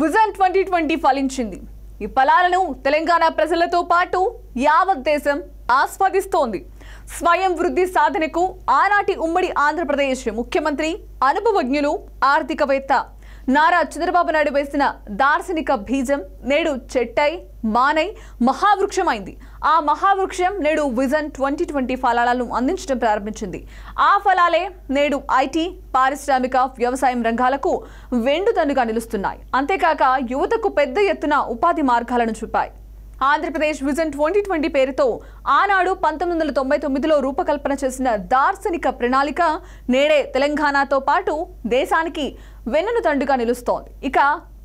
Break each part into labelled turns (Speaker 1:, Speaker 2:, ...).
Speaker 1: vision twenty twenty ఫలించింది ఈ ఫలాలను తెలంగాణ ప్రజలతో పాటు యావత్ దేశం ఆస్వాదిస్తోంది స్వయం వృద్ధి సాధనకు ఆనాటి ఉమ్మడి ఆంధ్రప్రదేశ్ ముఖ్యమంత్రి అనుభవజ్ఞులు ఆర్థికవేత్త నారా చంద్రబాబు నాయుడు వేసిన దార్శనిక బీజం నేడు చెట్టై మానై మహావృక్షమైంది ఆ మహావృక్షం నేడు విజన్ ట్వంటీ ట్వంటీ ఫలాలను అందించడం ప్రారంభించింది ఆ ఫలాలే నేడు ఐటీ పారిశ్రామిక వ్యవసాయం రంగాలకు వెండుదన్నుగా నిలుస్తున్నాయి అంతేకాక యువతకు పెద్ద ఎత్తున ఉపాధి మార్గాలను చూపాయి ఆంధ్రప్రదేశ్ విజన్ ట్వంటీ ట్వంటీ పేరుతో ఆనాడు పంతొమ్మిది వందల తొంభై తొమ్మిదిలో రూపకల్పన చేసిన దార్శనిక ప్రణాళిక నేడే తెలంగాణతో పాటు దేశానికి తండుగా నిలుస్తోంది ఇక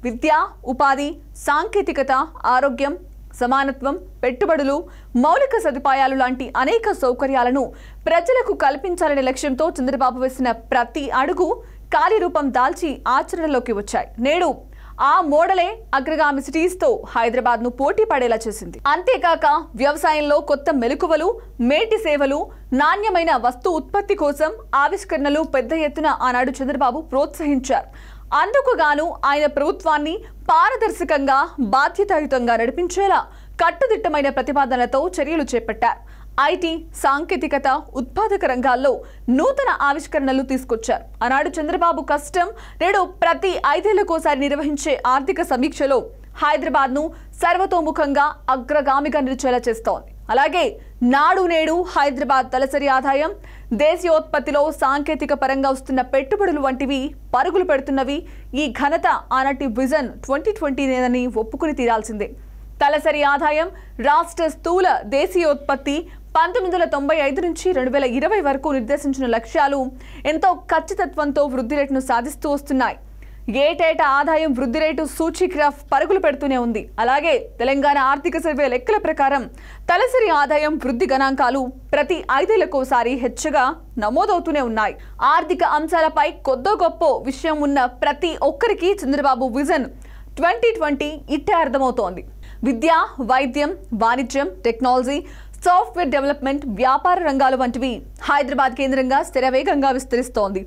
Speaker 1: విద్య ఉపాధి సాంకేతికత ఆరోగ్యం సమానత్వం పెట్టుబడులు మౌలిక సదుపాయాలు లాంటి అనేక సౌకర్యాలను ప్రజలకు కల్పించాలనే లక్ష్యంతో చంద్రబాబు వేసిన ప్రతి అడుగు కార్యరూపం దాల్చి ఆచరణలోకి వచ్చాయి నేడు ఆ మోడలే అగ్రగామి సిటీస్తో హైదరాబాద్ను పోటీ పడేలా చేసింది అంతేకాక వ్యవసాయంలో కొత్త మెలకువలు మేటి సేవలు నాణ్యమైన వస్తు ఉత్పత్తి కోసం ఆవిష్కరణలు పెద్ద ఎత్తున ఆనాడు చంద్రబాబు ప్రోత్సహించారు అందుకు గాను ఆయన ప్రభుత్వాన్ని పారదర్శకంగా బాధ్యతాయుతంగా నడిపించేలా కట్టుదిట్టమైన ప్రతిపాదనలతో చర్యలు చేపట్టారు ఐటీ సాంకేతికత ఉత్పాదక రంగాల్లో నూతన ఆవిష్కరణలు తీసుకొచ్చారు ఆనాడు చంద్రబాబు కష్టం నేడు ప్రతి ఐదేళ్లకోసారి నిర్వహించే ఆర్థిక సమీక్షలో హైదరాబాద్ను సర్వతోముఖంగా అగ్రగామిగా నిలిచేలా చేస్తోంది అలాగే నాడు నేడు హైదరాబాద్ తలసరి ఆదాయం దేశీయోత్పత్తిలో సాంకేతిక పరంగా వస్తున్న పెట్టుబడులు వంటివి పరుగులు పెడుతున్నవి ఈ ఘనత ఆనాటి విజన్ ట్వంటీ ట్వంటీనేనని ఒప్పుకుని తీరాల్సిందే తలసరి ఆదాయం రాష్ట్ర స్థూల దేశీయోత్పత్తి పంతొమ్మిది వందల తొంభై ఐదు నుంచి రెండు వేల ఇరవై వరకు నిర్దేశించిన లక్ష్యాలు ఎంతో ఖచ్చితత్వంతో వృద్ధి రేటును సాధిస్తూ వస్తున్నాయి ఏటేటా ఆదాయం వృద్ధి రేటు గ్రాఫ్ పరుగులు పెడుతూనే ఉంది అలాగే తెలంగాణ ఆర్థిక సర్వే లెక్కల ప్రకారం తలసరి ఆదాయం వృద్ధి గణాంకాలు ప్రతి ఐదేళ్లకోసారి హెచ్చగా నమోదవుతూనే ఉన్నాయి ఆర్థిక అంశాలపై కొద్దో గొప్ప విషయం ఉన్న ప్రతి ఒక్కరికి చంద్రబాబు విజన్ ట్వంటీ ట్వంటీ ఇట్టే అర్థమవుతోంది విద్య వైద్యం వాణిజ్యం టెక్నాలజీ సాఫ్ట్వేర్ డెవలప్మెంట్ వ్యాపార రంగాలు వంటివి హైదరాబాద్ కేంద్రంగా స్థిరవేగంగా విస్తరిస్తోంది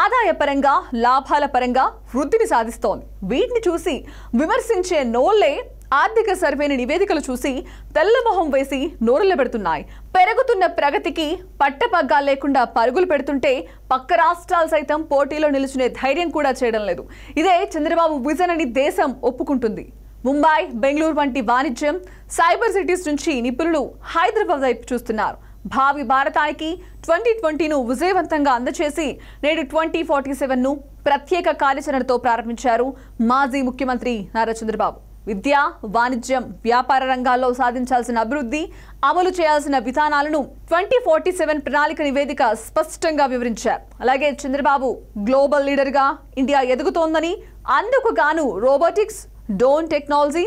Speaker 1: ఆదాయ పరంగా లాభాల పరంగా వృద్ధిని సాధిస్తోంది వీటిని చూసి విమర్శించే నోళ్లే ఆర్థిక సర్వేని నివేదికలు చూసి తెల్లమొహం వేసి నోరులు పెడుతున్నాయి పెరుగుతున్న ప్రగతికి పట్టపగ్గాలు లేకుండా పరుగులు పెడుతుంటే పక్క రాష్ట్రాలు సైతం పోటీలో నిలుచునే ధైర్యం కూడా చేయడం లేదు ఇదే చంద్రబాబు విజన్ అని దేశం ఒప్పుకుంటుంది ముంబై బెంగళూరు వంటి వాణిజ్యం సైబర్ సిటీస్ నుంచి నిపుణులు హైదరాబాద్ వైపు చూస్తున్నారు భావి భారతానికి ట్వంటీ ట్వంటీను విజయవంతంగా అందచేసి నేడు ట్వంటీ ఫార్టీ సెవెన్ను ప్రత్యేక కార్యాచరణతో ప్రారంభించారు మాజీ ముఖ్యమంత్రి నారా చంద్రబాబు విద్య వాణిజ్యం వ్యాపార రంగాల్లో సాధించాల్సిన అభివృద్ధి అమలు చేయాల్సిన విధానాలను ట్వంటీ ఫార్టీ సెవెన్ ప్రణాళిక నివేదిక స్పష్టంగా వివరించారు అలాగే చంద్రబాబు గ్లోబల్ లీడర్గా ఇండియా ఎదుగుతోందని అందుకు గాను robotics drone technology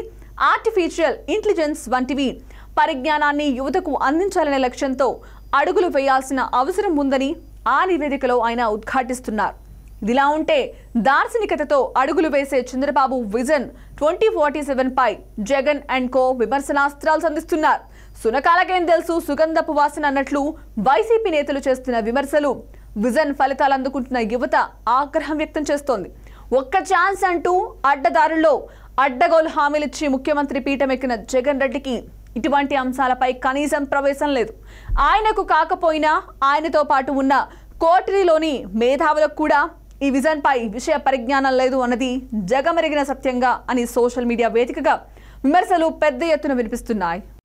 Speaker 1: artificial intelligence వంటివి పరిజ్ఞానాన్ని యువతకు అందించాలనే లక్ష్యంతో అడుగులు వేయాల్సిన అవసరం ఉందని ఆ నివేదికలో ఆయన ఉద్ఘాటిస్తున్నారు ఇదిలా ఉంటే దార్శనికతతో అడుగులు వేసే Chandrababu vision twenty forty seven పై జగన్ అండ్ కో విమర్శనాస్త్రాలు సంధిస్తున్నారు సునకాలకేం తెలుసు సుగంధపు వాసన అన్నట్లు వైసీపీ నేతలు చేస్తున్న విమర్శలు విజన్ ఫలితాలు అందుకుంటున్న యువత ఆగ్రహం వ్యక్తం చేస్తోంది ఒక్క ఛాన్స్ అంటూ అడ్డదారుల్లో అడ్డగోలు హామీలిచ్చి ముఖ్యమంత్రి పీఠం ఎక్కిన జగన్ రెడ్డికి ఇటువంటి అంశాలపై కనీసం ప్రవేశం లేదు ఆయనకు కాకపోయినా ఆయనతో పాటు ఉన్న కోటరీలోని మేధావులకు కూడా ఈ విజన్పై విషయ పరిజ్ఞానం లేదు అన్నది జగమెరిగిన సత్యంగా అని సోషల్ మీడియా వేదికగా విమర్శలు పెద్ద ఎత్తున వినిపిస్తున్నాయి